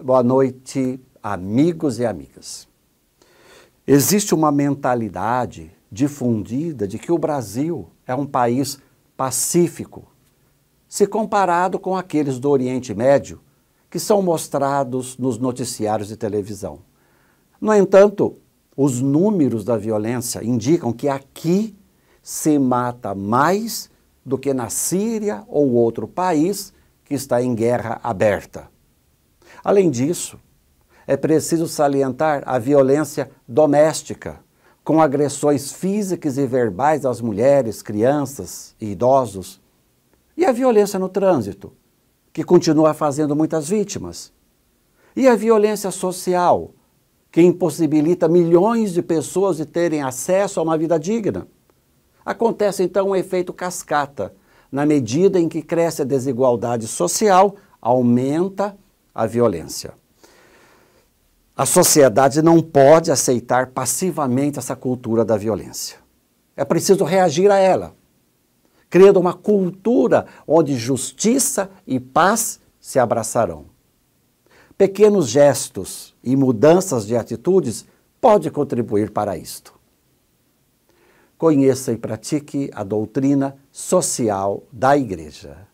Boa noite, amigos e amigas. Existe uma mentalidade difundida de que o Brasil é um país pacífico, se comparado com aqueles do Oriente Médio que são mostrados nos noticiários de televisão. No entanto, os números da violência indicam que aqui se mata mais do que na Síria ou outro país que está em guerra aberta. Além disso, é preciso salientar a violência doméstica, com agressões físicas e verbais às mulheres, crianças e idosos, e a violência no trânsito, que continua fazendo muitas vítimas, e a violência social, que impossibilita milhões de pessoas de terem acesso a uma vida digna. Acontece então um efeito cascata. Na medida em que cresce a desigualdade social, aumenta a a violência. A sociedade não pode aceitar passivamente essa cultura da violência. É preciso reagir a ela, criando uma cultura onde justiça e paz se abraçarão. Pequenos gestos e mudanças de atitudes podem contribuir para isto. Conheça e pratique a doutrina social da Igreja.